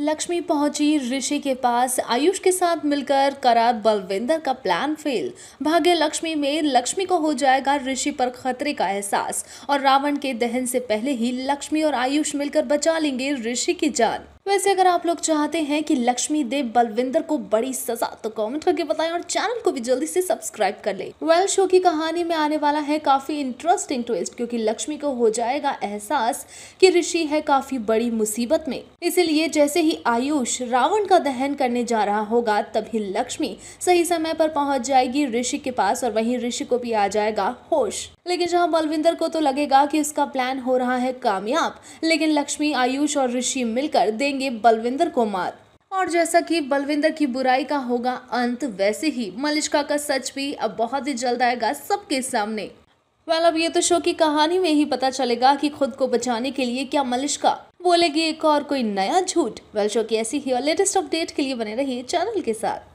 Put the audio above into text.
लक्ष्मी पहुंची ऋषि के पास आयुष के साथ मिलकर करा बलविंदर का प्लान फेल भाग्य लक्ष्मी में लक्ष्मी को हो जाएगा ऋषि पर खतरे का एहसास और रावण के दहन से पहले ही लक्ष्मी और आयुष मिलकर बचा लेंगे ऋषि की जान वैसे अगर आप लोग चाहते हैं कि लक्ष्मी देव बलविंदर को बड़ी सजा तो कमेंट करके बताएं और चैनल को भी जल्दी से सब्सक्राइब कर ले वेल शो की कहानी में आने वाला है काफी इंटरेस्टिंग ट्विस्ट क्योंकि लक्ष्मी को हो जाएगा एहसास कि ऋषि है काफी बड़ी मुसीबत में इसीलिए जैसे ही आयुष रावण का दहन करने जा रहा होगा तभी लक्ष्मी सही समय पर पहुंच जाएगी ऋषि के पास और वही ऋषि को भी आ जाएगा होश लेकिन जहां बलविंदर को तो लगेगा कि उसका प्लान हो रहा है कामयाब लेकिन लक्ष्मी आयुष और ऋषि मिलकर देंगे बलविंदर को मार और जैसा कि बलविंदर की बुराई का होगा अंत वैसे ही मलिश्का का सच भी अब बहुत ही जल्द आएगा सबके सामने वेल अब ये तो शो की कहानी में ही पता चलेगा कि खुद को बचाने के लिए क्या मलिश्का बोलेगी एक और कोई नया झूठ वेल शो की ऐसी ही और लेटेस्ट अपडेट के लिए बने रहिए चैनल के साथ